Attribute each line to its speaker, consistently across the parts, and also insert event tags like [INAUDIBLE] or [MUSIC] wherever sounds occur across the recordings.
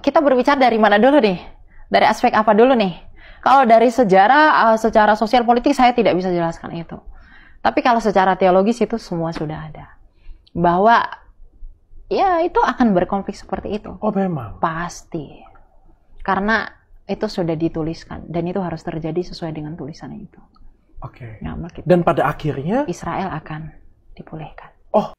Speaker 1: kita berbicara dari mana dulu nih? Dari aspek apa dulu nih? Kalau dari sejarah, uh, secara sosial politik saya tidak bisa jelaskan itu. Tapi kalau secara teologis itu semua sudah ada. Bahwa ya itu akan berkonflik seperti itu. Oh memang. Pasti. Karena itu sudah dituliskan dan itu harus terjadi sesuai dengan tulisan itu. Oke. Okay. Nah, dan pada akhirnya Israel akan dipulihkan.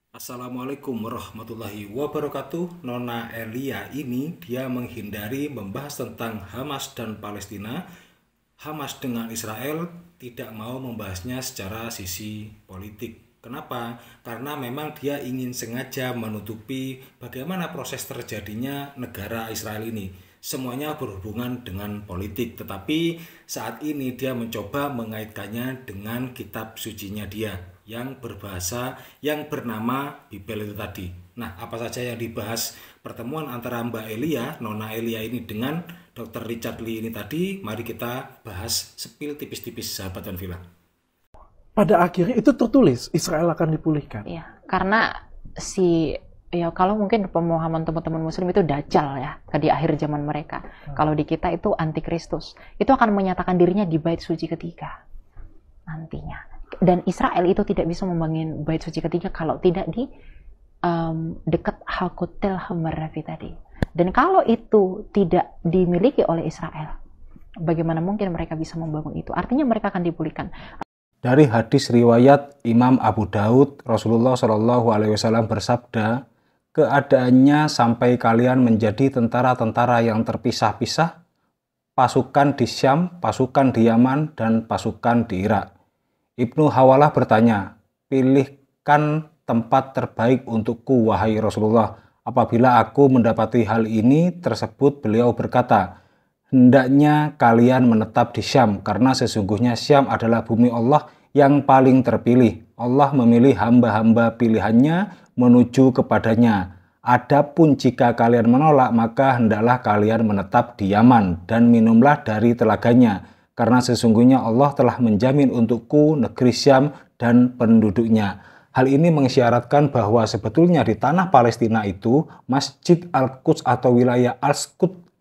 Speaker 2: Assalamualaikum warahmatullahi wabarakatuh. Nona Elia ini dia menghindari membahas tentang Hamas dan Palestina. Hamas dengan Israel tidak mau membahasnya secara sisi politik. Kenapa? Karena memang dia ingin sengaja menutupi bagaimana proses terjadinya negara Israel ini. Semuanya berhubungan dengan politik, tetapi saat ini dia mencoba mengaitkannya dengan kitab sucinya dia yang berbahasa yang bernama Bibel itu tadi. Nah, apa saja yang dibahas pertemuan antara Mbak Elia, Nona Elia ini dengan Dr. Richard Lee ini tadi, mari kita bahas sepil tipis-tipis sahabat dan villa. Pada akhirnya itu tertulis Israel akan dipulihkan. Iya,
Speaker 1: karena si ya kalau mungkin pemahaman teman-teman muslim itu dajjal ya di akhir zaman mereka hmm. kalau di kita itu antikristus itu akan menyatakan dirinya di bait suci ketiga nantinya dan Israel itu tidak bisa membangun bait suci ketiga kalau tidak di um, dekat Hakotel Hammarafi tadi. Dan kalau itu tidak dimiliki oleh Israel, bagaimana mungkin mereka bisa membangun itu? Artinya mereka akan dipulihkan.
Speaker 2: Dari hadis riwayat Imam Abu Daud, Rasulullah Shallallahu Alaihi Wasallam bersabda, keadaannya sampai kalian menjadi tentara-tentara yang terpisah-pisah, pasukan di Syam, pasukan di Yaman, dan pasukan di Irak. Ibnu Hawalah bertanya, pilihkan tempat terbaik untukku, wahai Rasulullah. Apabila aku mendapati hal ini tersebut, beliau berkata, hendaknya kalian menetap di Syam, karena sesungguhnya Syam adalah bumi Allah yang paling terpilih. Allah memilih hamba-hamba pilihannya menuju kepadanya. Adapun jika kalian menolak, maka hendaklah kalian menetap di Yaman dan minumlah dari telaganya karena sesungguhnya Allah telah menjamin untukku negeri Syam dan penduduknya. Hal ini mengisyaratkan bahwa sebetulnya di tanah Palestina itu Masjid Al-Quds atau wilayah Al-Quds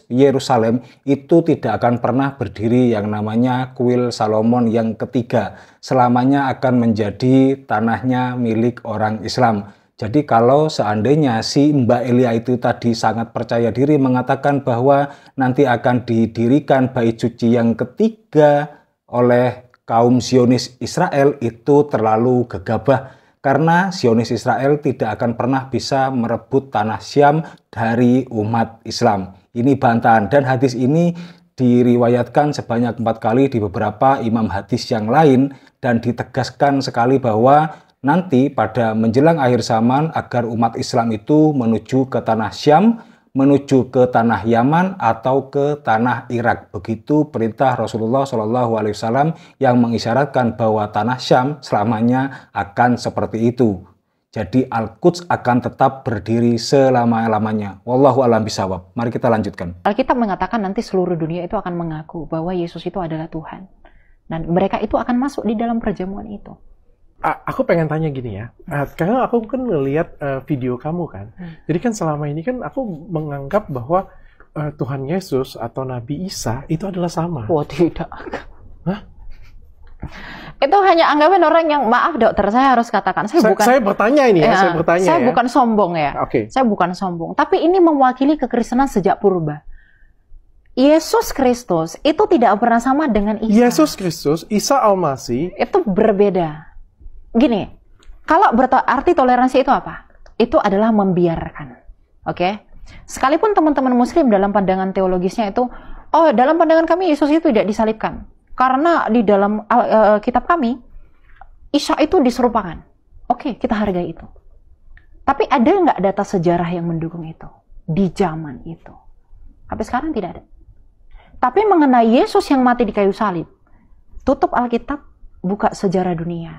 Speaker 2: al Yerusalem itu tidak akan pernah berdiri yang namanya kuil Salomon yang ketiga. Selamanya akan menjadi tanahnya milik orang Islam. Jadi kalau seandainya si Mbak Elia itu tadi sangat percaya diri mengatakan bahwa nanti akan didirikan bait cuci yang ketiga oleh kaum Zionis Israel itu terlalu gegabah karena Zionis Israel tidak akan pernah bisa merebut tanah Syam dari umat Islam. Ini bantahan dan hadis ini diriwayatkan sebanyak empat kali di beberapa imam hadis yang lain dan ditegaskan sekali bahwa nanti pada menjelang akhir zaman agar umat Islam itu menuju ke tanah Syam, menuju ke tanah Yaman atau ke tanah Irak. Begitu perintah Rasulullah Shallallahu alaihi wasallam yang mengisyaratkan bahwa tanah Syam selamanya akan seperti itu. Jadi Al-Quds akan tetap berdiri selama-lamanya. Wallahu alam bisawab. Mari kita lanjutkan.
Speaker 1: Alkitab mengatakan nanti seluruh dunia itu akan mengaku bahwa Yesus itu adalah Tuhan. Dan mereka itu akan masuk di dalam perjamuan itu
Speaker 2: aku pengen tanya gini
Speaker 1: ya, karena aku kan ngeliat e, video kamu kan, hmm. jadi kan selama ini kan aku menganggap bahwa e, Tuhan Yesus atau Nabi Isa itu adalah sama. Oh tidak. Hah? Itu hanya anggapan orang yang maaf dokter saya harus katakan saya, saya bukan. Saya bertanya ini ya, ya saya bertanya. Saya ya. bukan sombong ya. Oke. Okay. Saya bukan sombong, tapi ini mewakili kekristenan sejak purba. Yesus Kristus itu tidak pernah sama dengan Isa. Yesus Kristus, Isa Almasih itu berbeda gini, kalau berarti toleransi itu apa? Itu adalah membiarkan. Oke. Okay? Sekalipun teman-teman muslim dalam pandangan teologisnya itu oh, dalam pandangan kami Yesus itu tidak disalibkan. Karena di dalam uh, uh, kitab kami Isa itu diserupakan. Oke, okay, kita hargai itu. Tapi ada nggak data sejarah yang mendukung itu di zaman itu? Tapi sekarang tidak ada. Tapi mengenai Yesus yang mati di kayu salib, tutup Alkitab, buka sejarah dunia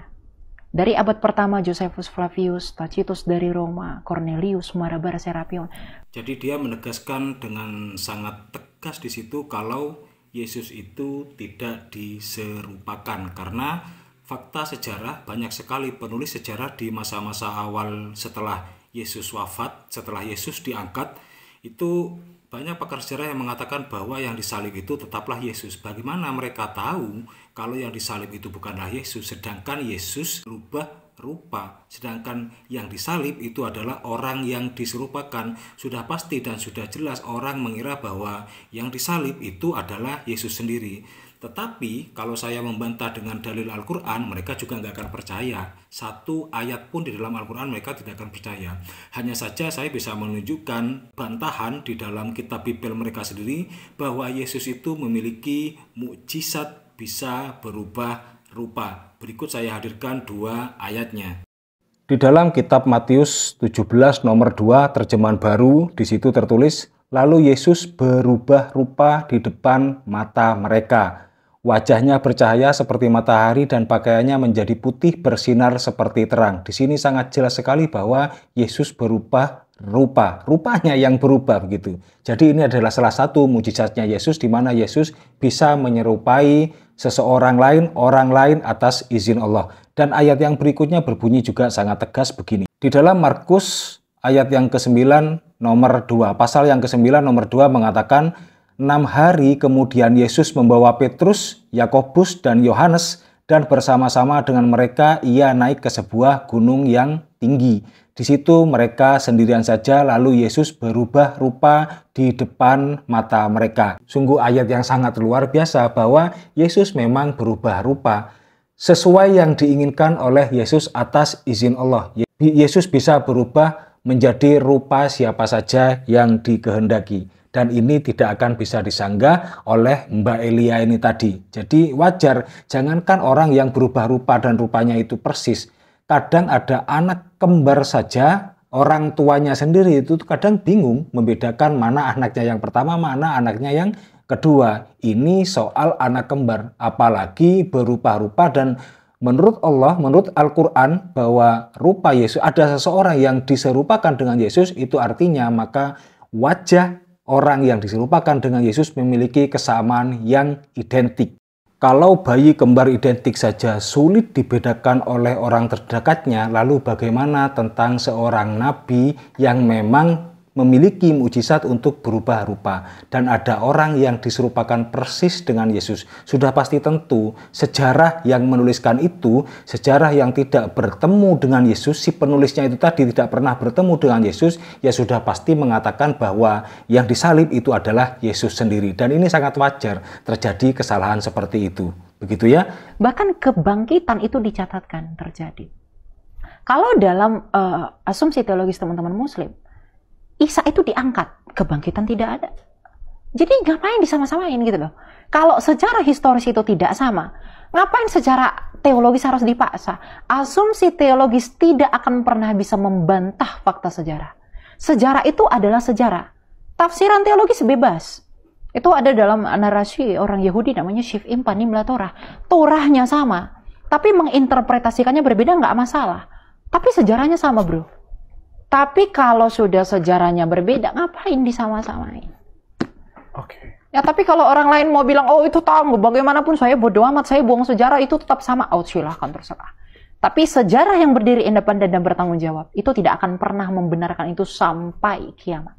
Speaker 1: dari abad pertama Josephus Flavius, Tacitus dari Roma, Cornelius, Marabara Serapion.
Speaker 2: Jadi dia menegaskan dengan sangat tegas di situ kalau Yesus itu tidak diserupakan karena fakta sejarah banyak sekali penulis sejarah di masa-masa awal setelah Yesus wafat, setelah Yesus diangkat itu banyak pakar sejarah yang mengatakan bahwa yang disalib itu tetaplah Yesus. Bagaimana mereka tahu kalau yang disalib itu bukanlah Yesus, sedangkan Yesus berubah rupa, sedangkan yang disalib itu adalah orang yang diserupakan. Sudah pasti dan sudah jelas orang mengira bahwa yang disalib itu adalah Yesus sendiri. Tetapi kalau saya membantah dengan dalil Al-Quran, mereka juga nggak akan percaya. Satu ayat pun di dalam Al-Quran mereka tidak akan percaya. Hanya saja saya bisa menunjukkan bantahan di dalam kitab Bibel mereka sendiri bahwa Yesus itu memiliki mukjizat bisa berubah rupa. Berikut saya hadirkan dua ayatnya. Di dalam kitab Matius 17 nomor 2 terjemahan baru di situ tertulis Lalu Yesus berubah rupa di depan mata mereka Wajahnya bercahaya seperti matahari dan pakaiannya menjadi putih bersinar seperti terang. Di sini sangat jelas sekali bahwa Yesus berubah rupa, rupanya yang berubah begitu. Jadi ini adalah salah satu mujizatnya Yesus di mana Yesus bisa menyerupai seseorang lain, orang lain atas izin Allah. Dan ayat yang berikutnya berbunyi juga sangat tegas begini. Di dalam Markus ayat yang ke-9 nomor 2, pasal yang ke-9 nomor 2 mengatakan Enam hari kemudian Yesus membawa Petrus, Yakobus, dan Yohanes, dan bersama-sama dengan mereka ia naik ke sebuah gunung yang tinggi. Di situ mereka sendirian saja, lalu Yesus berubah rupa di depan mata mereka. Sungguh ayat yang sangat luar biasa bahwa Yesus memang berubah rupa sesuai yang diinginkan oleh Yesus atas izin Allah. Yesus bisa berubah menjadi rupa siapa saja yang dikehendaki dan ini tidak akan bisa disanggah oleh Mbak Elia ini tadi. Jadi wajar, jangankan orang yang berubah rupa dan rupanya itu persis. Kadang ada anak kembar saja, orang tuanya sendiri itu kadang bingung membedakan mana anaknya yang pertama, mana anaknya yang kedua. Ini soal anak kembar, apalagi berubah rupa dan menurut Allah, menurut Al-Quran bahwa rupa Yesus, ada seseorang yang diserupakan dengan Yesus, itu artinya maka wajah Orang yang diserupakan dengan Yesus memiliki kesamaan yang identik. Kalau bayi kembar identik saja sulit dibedakan oleh orang terdekatnya, lalu bagaimana tentang seorang nabi yang memang memiliki mujizat untuk berubah rupa dan ada orang yang diserupakan persis dengan Yesus. Sudah pasti tentu sejarah yang menuliskan itu, sejarah yang tidak bertemu dengan Yesus, si penulisnya itu tadi tidak pernah bertemu dengan Yesus, ya sudah pasti mengatakan bahwa yang disalib itu adalah Yesus sendiri. Dan ini sangat wajar terjadi kesalahan seperti itu. Begitu ya?
Speaker 1: Bahkan kebangkitan itu dicatatkan terjadi. Kalau dalam uh, asumsi teologis teman-teman muslim, Isa itu diangkat, kebangkitan tidak ada. Jadi ngapain disama-samain gitu loh. Kalau sejarah historis itu tidak sama, ngapain sejarah teologis harus dipaksa? Asumsi teologis tidak akan pernah bisa membantah fakta sejarah. Sejarah itu adalah sejarah. Tafsiran teologis bebas. Itu ada dalam narasi orang Yahudi namanya Shif Impanim Torah. Torahnya sama, tapi menginterpretasikannya berbeda nggak masalah. Tapi sejarahnya sama bro. Tapi kalau sudah sejarahnya berbeda, ngapain disama-samain? Oke. Okay. Ya tapi kalau orang lain mau bilang, oh itu tahu, bagaimanapun saya bodoh amat, saya buang sejarah, itu tetap sama. Oh silahkan terserah. Tapi sejarah yang berdiri independen dan bertanggung jawab, itu tidak akan pernah membenarkan itu sampai kiamat.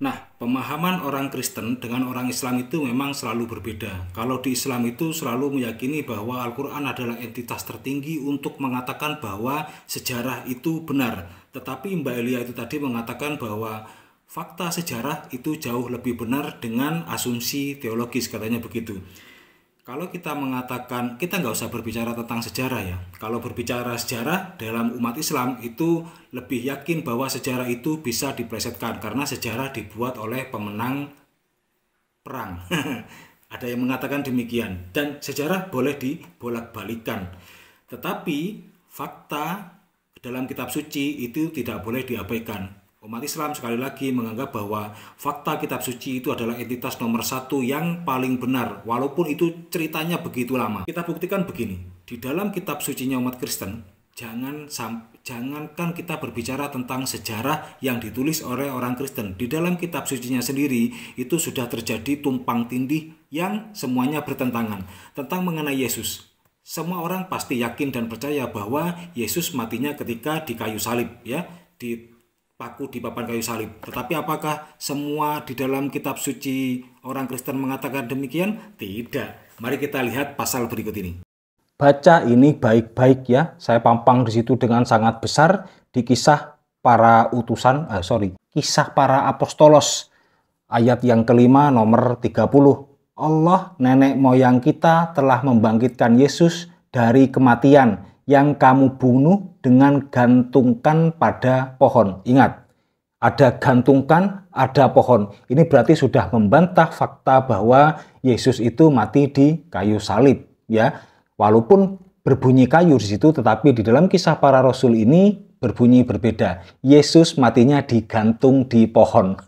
Speaker 2: Nah, Pemahaman orang Kristen dengan orang Islam itu memang selalu berbeda. Kalau di Islam itu selalu meyakini bahwa Al-Quran adalah entitas tertinggi untuk mengatakan bahwa sejarah itu benar. Tetapi Mbak Elia itu tadi mengatakan bahwa fakta sejarah itu jauh lebih benar dengan asumsi teologis katanya begitu. Kalau kita mengatakan, kita nggak usah berbicara tentang sejarah ya. Kalau berbicara sejarah dalam umat Islam itu lebih yakin bahwa sejarah itu bisa diplesetkan karena sejarah dibuat oleh pemenang perang. [LAUGHS] Ada yang mengatakan demikian dan sejarah boleh dibolak-balikan. Tetapi fakta dalam kitab suci itu tidak boleh diabaikan. Umat Islam sekali lagi menganggap bahwa fakta kitab suci itu adalah entitas nomor satu yang paling benar, walaupun itu ceritanya begitu lama. Kita buktikan begini, di dalam kitab sucinya umat Kristen, jangan jangankan kita berbicara tentang sejarah yang ditulis oleh orang Kristen. Di dalam kitab sucinya sendiri itu sudah terjadi tumpang tindih yang semuanya bertentangan tentang mengenai Yesus. Semua orang pasti yakin dan percaya bahwa Yesus matinya ketika di kayu salib ya, di paku di papan kayu salib. Tetapi apakah semua di dalam kitab suci orang Kristen mengatakan demikian? Tidak. Mari kita lihat pasal berikut ini. Baca ini baik-baik ya. Saya pampang di situ dengan sangat besar di kisah para utusan, ah, sorry, kisah para apostolos. Ayat yang kelima nomor 30. Allah nenek moyang kita telah membangkitkan Yesus dari kematian yang kamu bunuh dengan gantungkan pada pohon. Ingat, ada gantungkan, ada pohon. Ini berarti sudah membantah fakta bahwa Yesus itu mati di kayu salib, ya. Walaupun berbunyi kayu di situ, tetapi di dalam kisah para rasul ini berbunyi berbeda. Yesus matinya digantung di pohon.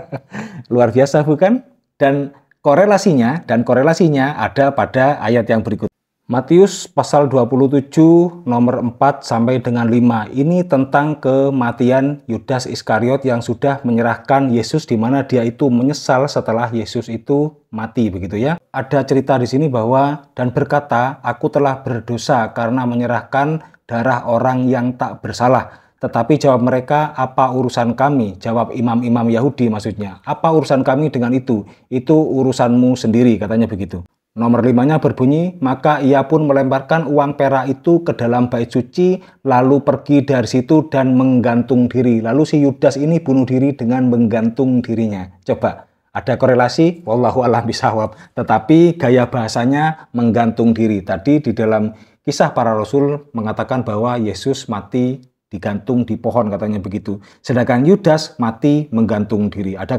Speaker 2: [LAUGHS] Luar biasa bukan? Dan korelasinya dan korelasinya ada pada ayat yang berikut. Matius pasal 27 nomor 4 sampai dengan 5 ini tentang kematian Yudas Iskariot yang sudah menyerahkan Yesus di mana dia itu menyesal setelah Yesus itu mati begitu ya. Ada cerita di sini bahwa dan berkata, "Aku telah berdosa karena menyerahkan darah orang yang tak bersalah." Tetapi jawab mereka, "Apa urusan kami?" Jawab imam-imam Yahudi maksudnya. "Apa urusan kami dengan itu? Itu urusanmu sendiri," katanya begitu. Nomor limanya berbunyi, maka ia pun melemparkan uang perak itu ke dalam bait suci, lalu pergi dari situ dan menggantung diri. Lalu si Yudas ini bunuh diri dengan menggantung dirinya. Coba, ada korelasi? Wallahu alam bisawab. Tetapi gaya bahasanya menggantung diri. Tadi di dalam kisah para rasul mengatakan bahwa Yesus mati digantung di pohon katanya begitu. Sedangkan Yudas mati menggantung diri. Ada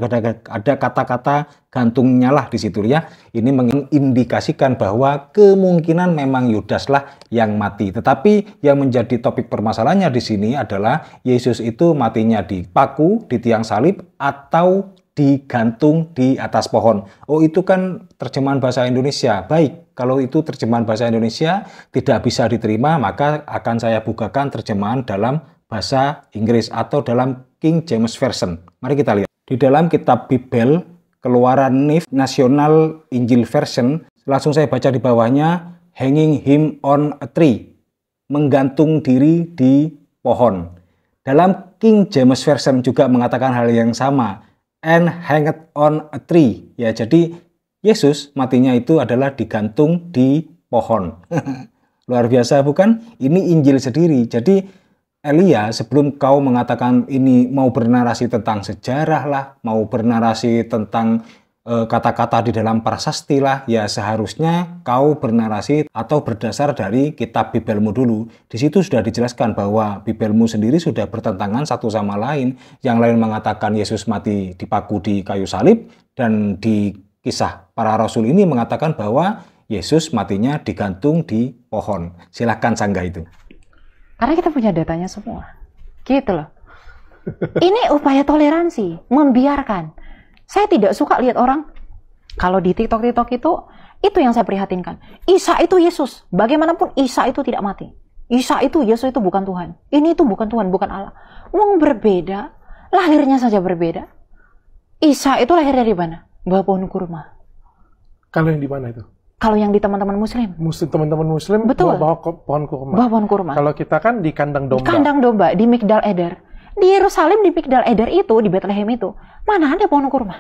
Speaker 2: ada kata-kata gantungnya lah di situ ya. Ini mengindikasikan bahwa kemungkinan memang Yudaslah yang mati. Tetapi yang menjadi topik permasalahannya di sini adalah Yesus itu matinya di paku, di tiang salib atau digantung di atas pohon. Oh, itu kan terjemahan bahasa Indonesia. Baik, kalau itu terjemahan bahasa Indonesia tidak bisa diterima, maka akan saya bukakan terjemahan dalam bahasa Inggris atau dalam King James Version. Mari kita lihat. Di dalam kitab Bibel keluaran Nif Nasional Injil Version, langsung saya baca di bawahnya hanging him on a tree, menggantung diri di pohon. Dalam King James Version juga mengatakan hal yang sama, and hanged on a tree. Ya, jadi Yesus matinya itu adalah digantung di pohon. [LAUGHS] Luar biasa bukan? Ini Injil sendiri. Jadi Elia sebelum kau mengatakan ini mau bernarasi tentang sejarah lah, mau bernarasi tentang Eh, kata-kata di dalam prasasti lah ya seharusnya kau bernarasi atau berdasar dari kitab Bibelmu dulu. Di situ sudah dijelaskan bahwa Bibelmu sendiri sudah bertentangan satu sama lain. Yang lain mengatakan Yesus mati dipaku di kayu salib dan di kisah para rasul ini mengatakan bahwa Yesus matinya digantung di pohon. Silahkan sanggah itu.
Speaker 1: Karena kita punya datanya semua. Gitu loh. Ini upaya toleransi, membiarkan saya tidak suka lihat orang kalau di TikTok-TikTok itu itu yang saya prihatinkan. Isa itu Yesus. Bagaimanapun Isa itu tidak mati. Isa itu Yesus itu bukan Tuhan. Ini itu bukan Tuhan, bukan Allah. Wong berbeda, lahirnya saja berbeda. Isa itu lahir dari mana? Bawah pohon kurma. Kalau yang di mana itu? Kalau yang di teman-teman muslim. Muslim teman-teman muslim Betul. bawah pohon kurma. Bawah pohon kurma. Kalau kita kan di kandang domba. Di kandang domba, di Mikdal Eder. Di Yerusalem, di Migdal Eder itu, di Bethlehem itu, mana ada pohon kurma?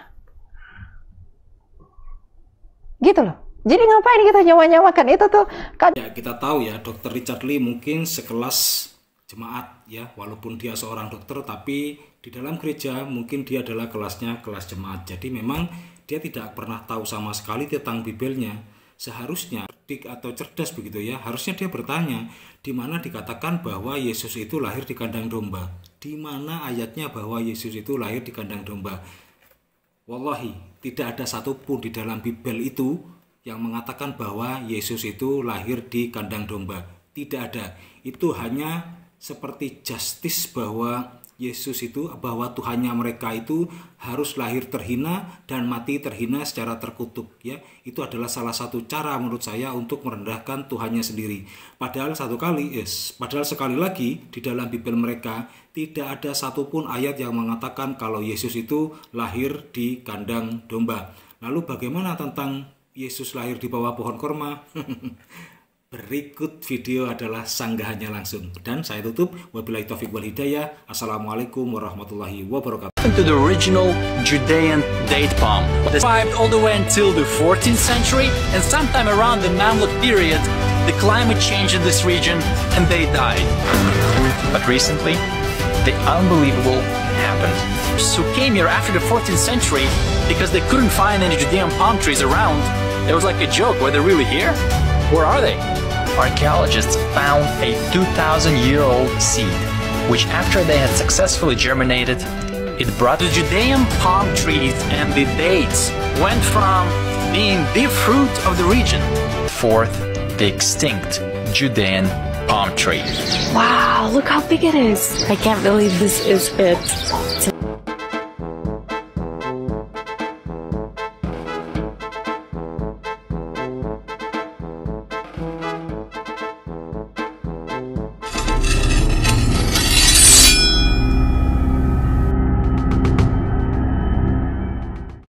Speaker 1: Gitu loh. Jadi ngapain kita nyawa-nyawakan itu tuh?
Speaker 2: Kan... Ya, kita tahu ya, Dokter Richard Lee mungkin sekelas jemaat ya, walaupun dia seorang dokter, tapi di dalam gereja mungkin dia adalah kelasnya kelas jemaat. Jadi memang dia tidak pernah tahu sama sekali tentang Bibelnya. Seharusnya cerdik atau cerdas begitu ya, harusnya dia bertanya di mana dikatakan bahwa Yesus itu lahir di kandang domba di mana ayatnya bahwa Yesus itu lahir di kandang domba. Wallahi, tidak ada satupun di dalam Bibel itu yang mengatakan bahwa Yesus itu lahir di kandang domba. Tidak ada. Itu hanya seperti justice bahwa Yesus itu bahwa Tuhannya mereka itu harus lahir terhina dan mati terhina secara terkutuk ya itu adalah salah satu cara menurut saya untuk merendahkan Tuhannya sendiri padahal satu kali yes padahal sekali lagi di dalam Bibel mereka tidak ada satupun ayat yang mengatakan kalau Yesus itu lahir di kandang domba lalu bagaimana tentang Yesus lahir di bawah pohon korma [LAUGHS] Berikut video adalah sanggahannya langsung. Dan saya tutup. Wabillahi taufiq wal hidayah. Assalamualaikum warahmatullahi wabarakatuh. To the original Judean date palm, survived all the way until the 14th century, and sometime
Speaker 1: around the Mamluk period, the climate changed in this region, and they died. But recently, the unbelievable happened. So came here after the 14th century because they couldn't find any Judean palm trees around. It was like a joke. Were they really here? Where are they? Archaeologists found a 2,000 year old seed, which, after they had successfully germinated, it brought the Judean palm trees and the dates went from being the fruit of the region. Fourth, the extinct Judean palm tree. Wow, look how big it is! I can't believe this is it.